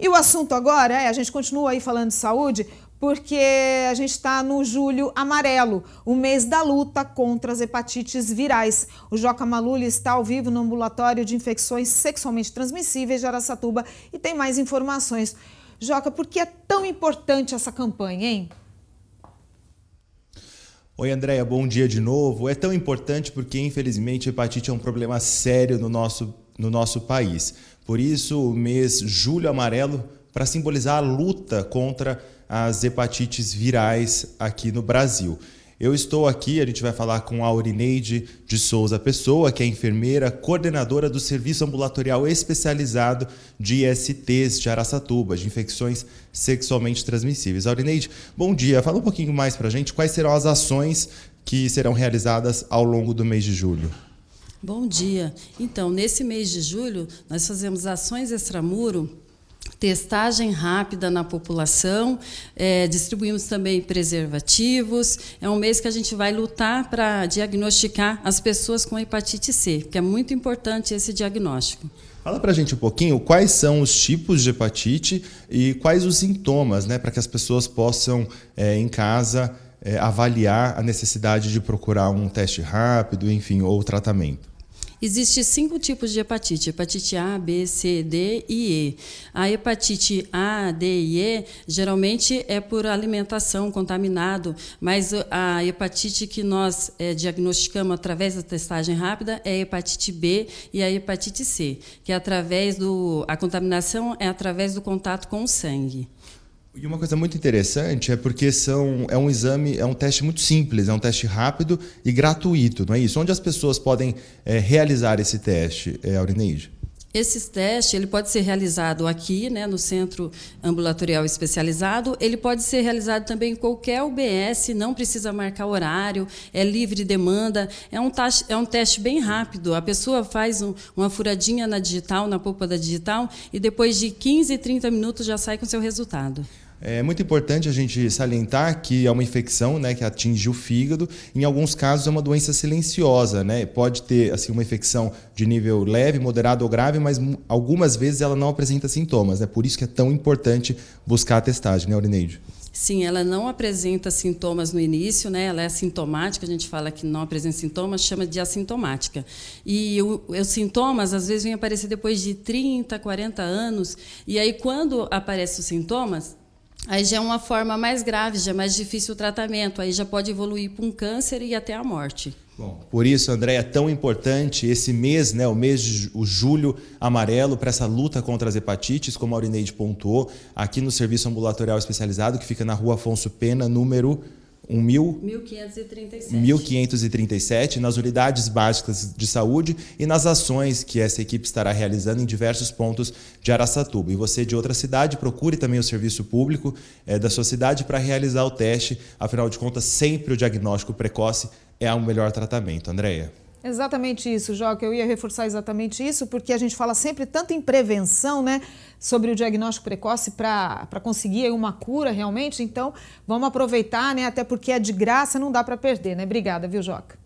E o assunto agora é, a gente continua aí falando de saúde, porque a gente está no julho amarelo, o mês da luta contra as hepatites virais. O Joca Maluli está ao vivo no ambulatório de infecções sexualmente transmissíveis de Aracatuba e tem mais informações. Joca, por que é tão importante essa campanha, hein? Oi, Andréia, bom dia de novo. É tão importante porque, infelizmente, a hepatite é um problema sério no nosso no nosso país. Por isso, o mês Julho Amarelo, para simbolizar a luta contra as hepatites virais aqui no Brasil. Eu estou aqui, a gente vai falar com a Aurineide de Souza Pessoa, que é enfermeira coordenadora do Serviço Ambulatorial Especializado de ISTs de Araçatuba, de infecções sexualmente transmissíveis. Aurineide, bom dia. Fala um pouquinho mais para a gente quais serão as ações que serão realizadas ao longo do mês de julho. Bom dia. Então, nesse mês de julho, nós fazemos ações extramuro testagem rápida na população, é, distribuímos também preservativos. É um mês que a gente vai lutar para diagnosticar as pessoas com hepatite C, que é muito importante esse diagnóstico. Fala para a gente um pouquinho quais são os tipos de hepatite e quais os sintomas, né, para que as pessoas possam é, em casa é, avaliar a necessidade de procurar um teste rápido, enfim, ou tratamento. Existem cinco tipos de hepatite: hepatite A, B, C, D e E. A hepatite A, D e E geralmente é por alimentação contaminado, mas a hepatite que nós é, diagnosticamos através da testagem rápida é a hepatite B e a hepatite C, que é através do a contaminação é através do contato com o sangue. E uma coisa muito interessante é porque são, é um exame, é um teste muito simples, é um teste rápido e gratuito, não é isso? Onde as pessoas podem é, realizar esse teste, é, Aurineide? Esse teste ele pode ser realizado aqui, né, no Centro Ambulatorial Especializado. Ele pode ser realizado também em qualquer UBS, não precisa marcar horário, é livre demanda. É um, taxa, é um teste bem rápido. A pessoa faz um, uma furadinha na digital, na polpa da digital, e depois de 15, 30 minutos já sai com seu resultado. É muito importante a gente salientar que é uma infecção né, que atinge o fígado. Em alguns casos, é uma doença silenciosa. Né? Pode ter assim, uma infecção de nível leve, moderado ou grave, mas mas algumas vezes ela não apresenta sintomas. É por isso que é tão importante buscar a testagem, né, Urineide? Sim, ela não apresenta sintomas no início, né? Ela é assintomática, a gente fala que não apresenta sintomas, chama de assintomática. E o, os sintomas, às vezes, vêm aparecer depois de 30, 40 anos. E aí, quando aparecem os sintomas, Aí já é uma forma mais grave, já é mais difícil o tratamento, aí já pode evoluir para um câncer e até a morte. Bom, por isso, André, é tão importante esse mês, né, o mês de o julho amarelo, para essa luta contra as hepatites, como a Aurineide pontuou, aqui no Serviço Ambulatorial Especializado, que fica na rua Afonso Pena, número mil, 1537. 1537 nas unidades básicas de saúde e nas ações que essa equipe estará realizando em diversos pontos de Araçatuba. E você de outra cidade, procure também o serviço público é, da sua cidade para realizar o teste. Afinal de contas, sempre o diagnóstico precoce é o melhor tratamento. Andréia. Exatamente isso, Joca. Eu ia reforçar exatamente isso, porque a gente fala sempre tanto em prevenção, né? Sobre o diagnóstico precoce para conseguir uma cura realmente. Então, vamos aproveitar, né? Até porque é de graça, não dá para perder, né? Obrigada, viu, Joca?